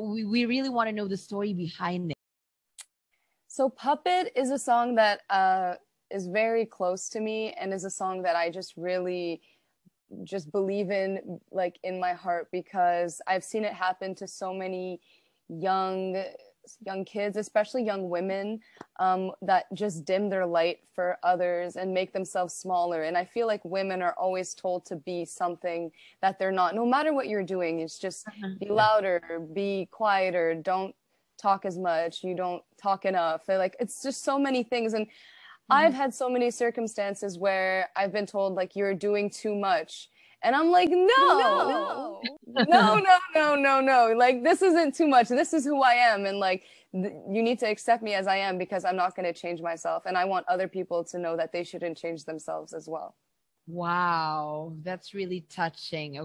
we, we really want to know the story behind it. So, Puppet is a song that uh, is very close to me and is a song that I just really just believe in, like in my heart, because I've seen it happen to so many young young kids, especially young women, um, that just dim their light for others and make themselves smaller. And I feel like women are always told to be something that they're not, no matter what you're doing. It's just mm-hmm. be louder, be quieter, don't talk as much, you don't talk enough. They're like, it's just so many things. And I've mm-hmm. had so many circumstances where I've been told, like, you're doing too much and I'm like, no, no, no, no, no, no, no. Like, this isn't too much. This is who I am. And like, th- you need to accept me as I am because I'm not going to change myself. And I want other people to know that they shouldn't change themselves as well. Wow. That's really touching.